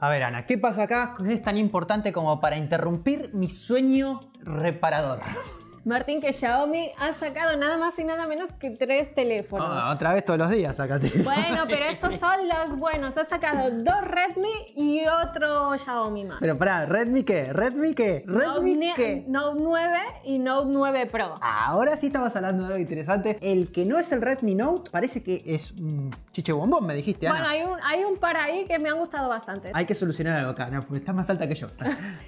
A ver, Ana, ¿qué pasa acá? es tan importante como para interrumpir mi sueño reparador? Martín, que Xiaomi ha sacado nada más y nada menos que tres teléfonos. Ah, otra vez todos los días saca Bueno, pero estos son los buenos. Ha sacado dos Redmi y otro Xiaomi más. Pero pará, ¿Redmi qué? ¿Redmi qué? ¿Redmi qué? Note 9 y Note 9 Pro. Ahora sí estamos hablando de algo interesante. El que no es el Redmi Note parece que es un mm, chiche bombón, me dijiste, Ana. Bueno, hay un, hay par ahí que me han gustado bastante. Hay que solucionar algo acá, no, porque estás más alta que yo.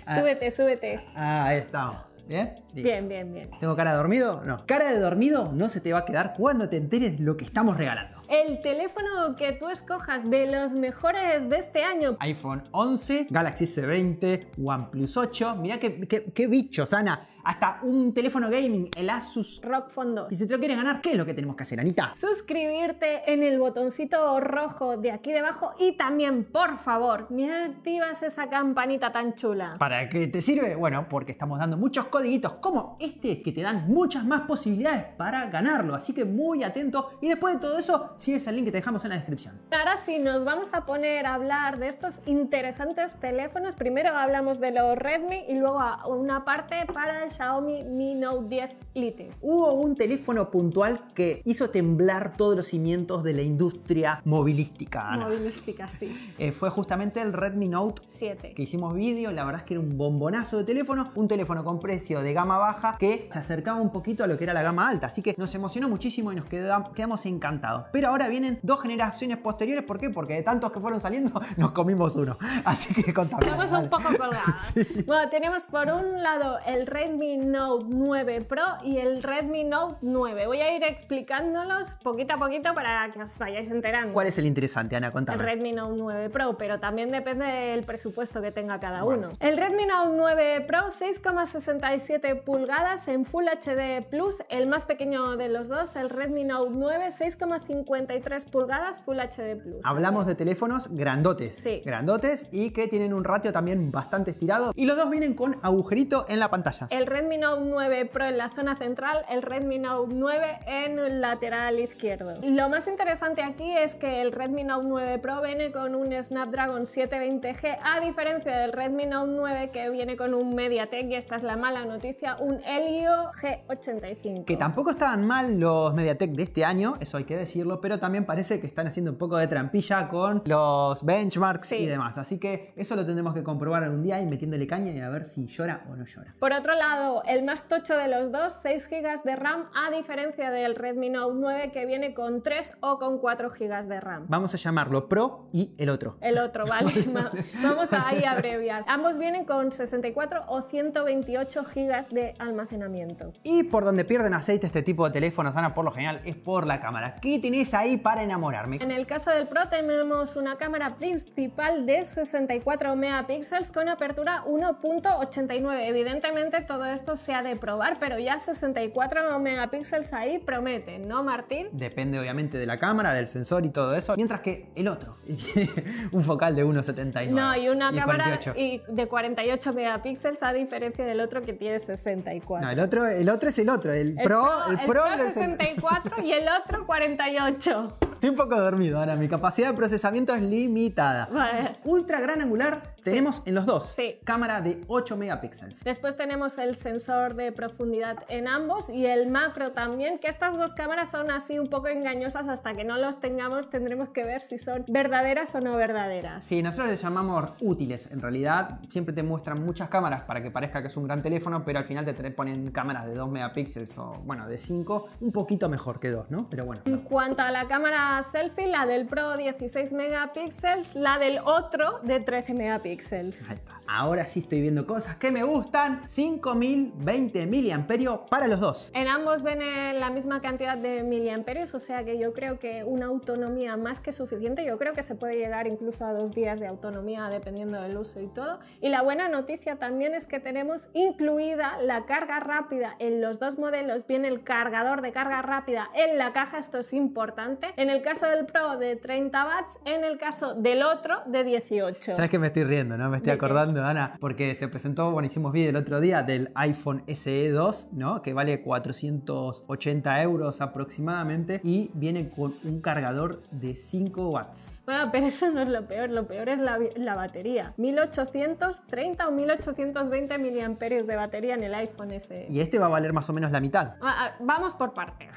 Ah. súbete, súbete. Ah, ahí estamos. ¿Bien? Bien, bien, bien. ¿Tengo cara de dormido? No. Cara de dormido no se te va a quedar cuando te enteres lo que estamos regalando. El teléfono que tú escojas de los mejores de este año. iPhone 11, Galaxy S20, OnePlus 8. Mirá qué, qué, qué Ana hasta un teléfono gaming, el Asus Rock Fondo. Y si te lo quieres ganar, ¿qué es lo que tenemos que hacer, Anita? Suscribirte en el botoncito rojo de aquí debajo y también, por favor, me activas esa campanita tan chula. ¿Para qué te sirve? Bueno, porque estamos dando muchos codiguitos como este que te dan muchas más posibilidades para ganarlo. Así que muy atento y después de todo eso, sigues el link que te dejamos en la descripción. Ahora sí, nos vamos a poner a hablar de estos interesantes teléfonos. Primero hablamos de los Redmi y luego una parte para el Xiaomi Mi Note 10 Lite. Hubo un teléfono puntual que hizo temblar todos los cimientos de la industria movilística. Movilística, sí. Eh, fue justamente el Redmi Note 7 que hicimos vídeo. La verdad es que era un bombonazo de teléfono, un teléfono con precio de gama baja que se acercaba un poquito a lo que era la gama alta. Así que nos emocionó muchísimo y nos quedamos encantados. Pero ahora vienen dos generaciones posteriores. ¿Por qué? Porque de tantos que fueron saliendo nos comimos uno. Así que contamos. Estamos un poco colgados. Bueno, tenemos por un lado el Redmi Redmi Note 9 Pro y el Redmi Note 9. Voy a ir explicándolos poquito a poquito para que os vayáis enterando. ¿Cuál es el interesante, Ana? Contame. El Redmi Note 9 Pro, pero también depende del presupuesto que tenga cada uno. El Redmi Note 9 Pro, 6,67 pulgadas en Full HD Plus, el más pequeño de los dos, el Redmi Note 9, 6,53 pulgadas Full HD Plus. Hablamos de teléfonos grandotes. Sí. Grandotes y que tienen un ratio también bastante estirado. Y los dos vienen con agujerito en la pantalla. El Redmi Note 9 Pro en la zona central, el Redmi Note 9 en el lateral izquierdo. Lo más interesante aquí es que el Redmi Note 9 Pro viene con un Snapdragon 720G, a diferencia del Redmi Note 9 que viene con un MediaTek, y esta es la mala noticia, un Helio G85. Que tampoco estaban mal los MediaTek de este año, eso hay que decirlo, pero también parece que están haciendo un poco de trampilla con los benchmarks y demás. Así que eso lo tendremos que comprobar algún día y metiéndole caña y a ver si llora o no llora. Por otro lado, el más tocho de los dos, 6 GB de RAM, a diferencia del Redmi Note 9 que viene con 3 o con 4 GB de RAM. Vamos a llamarlo Pro y el otro. El otro, vale. Vamos a abreviar. Ambos vienen con 64 o 128 GB de almacenamiento. Y por donde pierden aceite este tipo de teléfonos, Ana, por lo general es por la cámara. ¿Qué tenéis ahí para enamorarme? En el caso del Pro tenemos una cámara principal de 64 megapíxeles con apertura 1.89. Evidentemente todo esto se ha de probar, pero ya 64 megapíxeles ahí promete, ¿no, Martín? Depende obviamente de la cámara, del sensor y todo eso. Mientras que el otro tiene un focal de 1,79. No, y una y cámara Y de 48 megapíxeles a diferencia del otro que tiene 64. No, el otro, el otro es el otro. El, Pro, el Pro, el 64 y el otro 48. Estoy un poco dormido Ahora mi capacidad de procesamiento es limitada. Ultra gran angular tenemos en los dos. Sí. Cámara de 8 megapíxeles. Después tenemos el sensor de profundidad en ambos y el macro también, que estas dos cámaras son así un poco engañosas hasta que no los tengamos tendremos que ver si son verdaderas o no verdaderas. Sí, nosotros les llamamos útiles en realidad. Siempre te muestran muchas cámaras para que parezca que es un gran teléfono, pero al final te ponen cámaras de 2 megapíxeles o bueno, de 5, un poquito mejor que 2, ¿no? Pero bueno. En cuanto a la cámara selfie, la del Pro 16 megapíxeles, la del otro de 13 megapíxeles. Ahora sí estoy viendo cosas que me gustan. 5020 miliamperios para los dos. En ambos ven eh, la misma cantidad de miliamperios, o sea que yo creo que una autonomía más que suficiente. Yo creo que se puede llegar incluso a dos días de autonomía dependiendo del uso y todo. Y la buena noticia también es que tenemos incluida la carga rápida en los dos modelos. Viene el cargador de carga rápida en la caja, esto es importante. En el el caso del Pro de 30 watts, en el caso del otro de 18. Sabes que me estoy riendo, ¿no? Me estoy acordando, Ana, porque se presentó, bueno, hicimos vídeo el otro día del iPhone SE 2, ¿no? Que vale 480 euros aproximadamente y viene con un cargador de 5 watts. Bueno, pero eso no es lo peor, lo peor es la, la batería. 1830 o 1820 miliamperios de batería en el iPhone SE. Y este va a valer más o menos la mitad. Ah, ah, vamos por partes.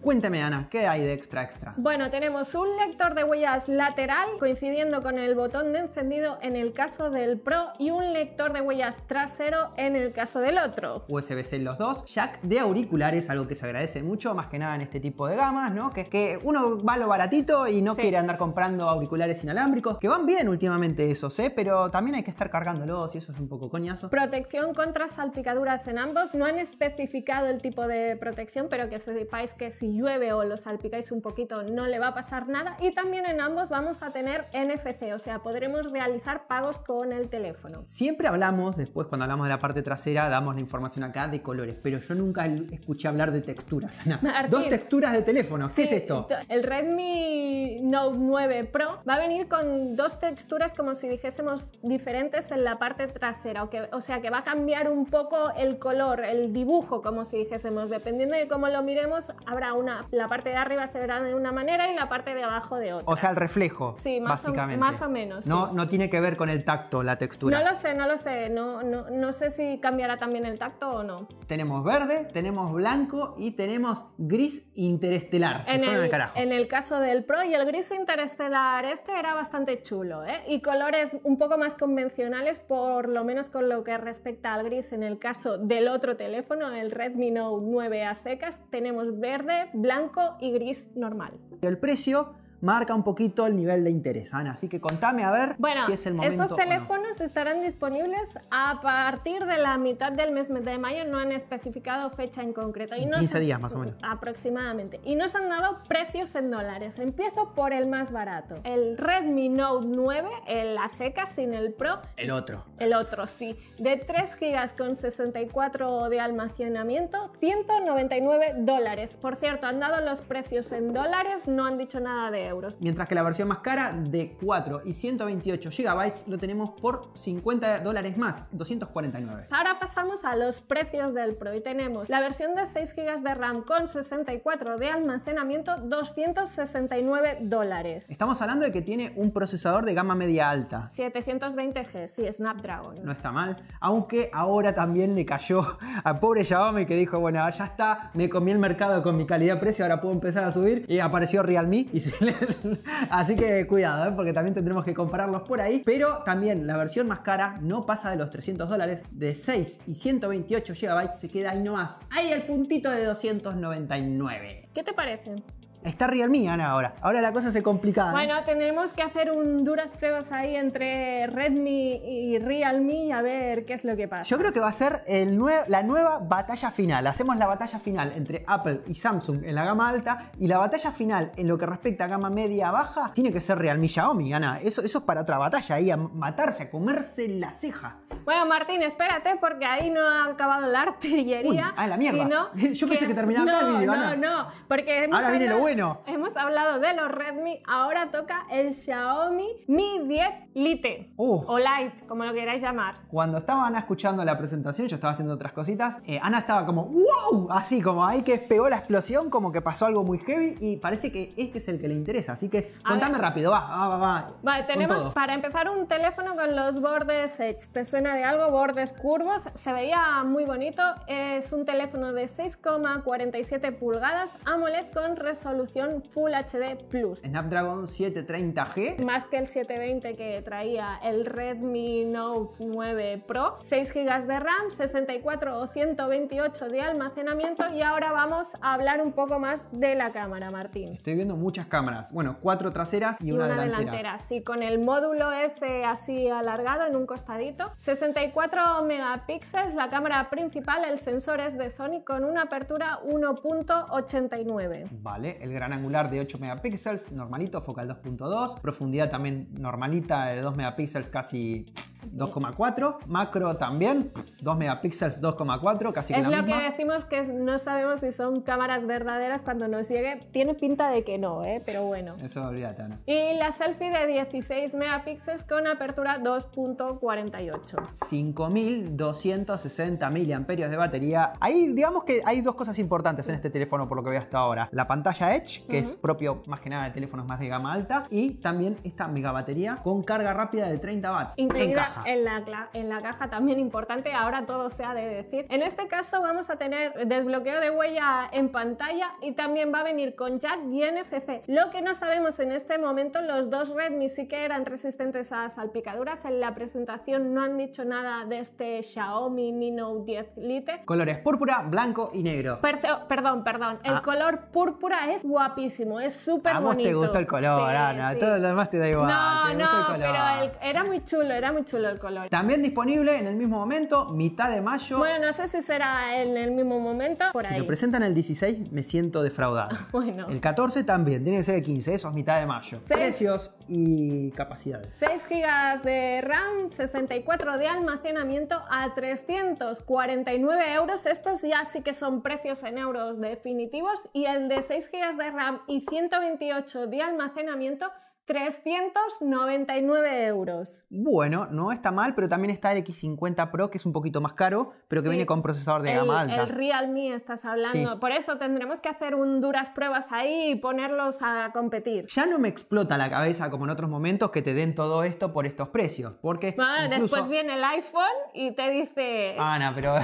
Cuénteme, Ana, ¿qué hay de extra extra? Bueno, tenemos un lector de huellas lateral coincidiendo con el botón de encendido en el caso del Pro y un lector de huellas trasero en el caso del otro. USB-C en los dos, jack de auriculares, algo que se agradece mucho, más que nada en este tipo de gamas, ¿no? Que, es que uno va lo baratito y no quiere andar comprando auriculares inalámbricos, que van bien últimamente esos, ¿eh? Pero también hay que estar cargándolos y eso es un poco coñazo. Protección contra salpicaduras en ambos, no han especificado el tipo de protección, pero que sepáis que sí llueve o lo salpicáis un poquito no le va a pasar nada y también en ambos vamos a tener NFC, o sea, podremos realizar pagos con el teléfono. Siempre hablamos, después cuando hablamos de la parte trasera, damos la información acá de colores, pero yo nunca escuché hablar de texturas. Dos texturas de teléfono, ¿qué es esto? El Redmi Note 9 Pro va a venir con dos texturas como si dijésemos diferentes en la parte trasera, o, que, o sea que va a cambiar un poco el color, el dibujo, como si dijésemos, dependiendo de cómo lo miremos, habrá la parte de arriba se verá de una manera y la parte de abajo de otra. O sea, el reflejo. Sí, más, básicamente. O, más o menos. No, no tiene que ver con el tacto, la textura. No lo sé, no lo sé. No, no, sé si cambiará también el tacto o no. Tenemos verde, tenemos blanco y tenemos gris interestelar. en, el, carajo. en el caso del Pro y el gris interestelar este era bastante chulo. ¿eh? Y colores un poco más convencionales, por lo menos con lo que respecta al gris. En el caso del otro teléfono, el Redmi Note 9 a secas, tenemos verde, blanco y gris normal. El precio marca un poquito el nivel de interés, Ana. Así que contame a ver si es el momento. Estos teléfonos estarán disponibles a partir de la mitad del mes de mayo, no han especificado fecha en concreto. Y 15 días más o menos. Aproximadamente. Y nos han dado precios en dólares. Empiezo por el más barato: el Redmi Note 9, el la seca sin el Pro. El otro. El otro, sí. De 3 GB con 64 de almacenamiento, 199 dólares. Por cierto, han dado los precios en dólares, no han dicho nada de mientras que la versión más cara de 4 y 128 GB lo tenemos por 50 dólares más, 249. Ahora pasamos a los precios del Pro y tenemos la versión de 6 GB de RAM con 64 de almacenamiento, 269 dólares. Estamos hablando de que tiene un procesador de gama media alta. 720G, sí, Snapdragon. No está mal, aunque ahora también le cayó a pobre Xiaomi que dijo, bueno, ya está, me comí el mercado con mi calidad-precio, ahora puedo empezar a subir y apareció Realme y se le Así que cuidado, ¿eh? porque también tendremos que compararlos por ahí. Pero también la versión más cara no pasa de los 300 dólares. De 6 y 128 GB se queda ahí nomás. Ahí el puntito de 299. ¿Qué te parece? Está Realme, Ana, ahora. Ahora la cosa se complica. ¿eh? Bueno, tenemos que hacer un duras pruebas ahí entre Redmi y Realme a ver qué es lo que pasa. Yo creo que va a ser el la nueva batalla final. Hacemos la batalla final entre Apple y Samsung en la gama alta y la batalla final en lo que respecta a gama media-baja tiene que ser Realme Xiaomi, Ana. Eso, eso es para otra batalla, ahí a matarse, a comerse la ceja. Bueno, Martín, espérate porque ahí no ha acabado la artillería. Uy, ah, la mierda. Yo pensé que terminaba no, el video, No, no, porque... Ahora viene lo bueno. Hemos hablado de los Redmi, ahora toca el Xiaomi Mi 10 Lite o Lite, como lo queráis llamar. Cuando estaba Ana escuchando la presentación, yo estaba haciendo otras cositas, eh, Ana estaba como ¡wow! Así como ahí que pegó la explosión, como que pasó algo muy heavy y parece que este es el que le interesa. Así que contame rápido, va, va, va. vale, tenemos para empezar un teléfono con los bordes ¿Te suena de algo? Bordes curvos, se veía muy bonito. Es un teléfono de 6,47 pulgadas AMOLED con resolución Full HD Plus. Snapdragon 730G. Más que el 720 que traía el Redmi Note 9 Pro. 6 GB de RAM, 64 o 128 de almacenamiento. Y ahora vamos a hablar un poco más de la cámara, Martín. Estoy viendo muchas cámaras. Bueno, cuatro traseras y, una, delantera. delantera. Sí, con el módulo ese así alargado en un costadito. 64 megapíxeles, la cámara principal, el sensor es de Sony con una apertura 1.89. Vale, el gran angular de 8 megapíxeles, normalito, focal 2.2, profundidad también normalita de 2 megapíxeles, casi 2,4. Macro también, 2 megapíxeles, 2,4, casi es la misma. Es lo que decimos que no sabemos si son cámaras verdaderas cuando nos llegue. Tiene pinta de que no, ¿eh? pero bueno. Eso olvídate, Y la selfie de 16 megapíxeles con apertura 2.48. 5260 mAh de batería. Ahí digamos que hay dos cosas importantes en este teléfono por lo que veo hasta ahora. La pantalla Edge, que es propio más que nada de teléfonos más de gama alta, y también esta megabatería con carga rápida de 30 watts. Increíble en la, en la caja también importante, ahora todo se ha de decir. En este caso vamos a tener desbloqueo de huella en pantalla y también va a venir con jack y NFC. Lo que no sabemos en este momento, los dos Redmi sí que eran resistentes a salpicaduras. En la presentación no han dicho nada de este Xiaomi Mi Note 10 Lite. Colores púrpura, blanco y negro. perdón, perdón. El ah. color púrpura es guapísimo, es súper bonito. A vos te gustó el color, Ana. Todo lo demás te da igual. No, no, pero era muy chulo, era muy chulo color. También disponible en el mismo momento, mitad de mayo. Bueno, no sé si será en el mismo momento. Por si lo presentan el 16, me siento defraudado. bueno. El 14 también, tiene que ser el 15, eso es mitad de mayo. Precios y capacidades. 6 GB de RAM, 64 de almacenamiento a 349 euros. Estos ya sí que son precios en euros definitivos. Y el de 6 GB de RAM y 128 de almacenamiento 399 euros. Bueno, no está mal, pero también está el X50 Pro, que es un poquito más caro, pero que viene con procesador de gama alta. El Realme estás hablando. Por eso tendremos que hacer un duras pruebas ahí y ponerlos a competir. Ya no me explota la cabeza como en otros momentos que te den todo esto por estos precios, porque... Ah, después viene el iPhone y te dice... Ana, ah, pero...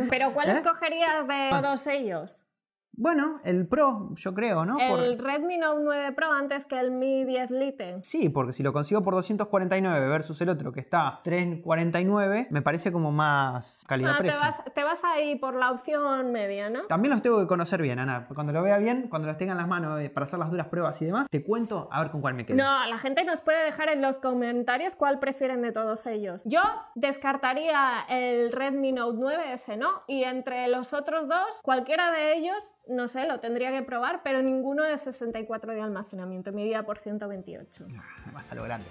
pero ¿cuál ¿Eh? escogerías de todos ah. ellos? Bueno, el Pro, yo creo, ¿no? El Redmi Note 9 Pro antes que el Mi 10 Lite. Sí, porque si lo consigo por 249 versus el otro que está 349, me parece como más calidad-precio. Ah, te, vas, te vas ahí por la opción media, ¿no? También los tengo que conocer bien, Ana. Cuando lo vea bien, cuando los tenga en las manos eh, para hacer las duras pruebas y demás, te cuento a ver con cuál me quedo. No, la gente nos puede dejar en los comentarios cuál prefieren de todos ellos. Yo descartaría el Redmi Note 9S, ¿no? Y entre los otros dos, cualquiera de ellos no sé, lo tendría que probar, pero ninguno de 64 de almacenamiento. Me por 128. Ah, vas a lo grande.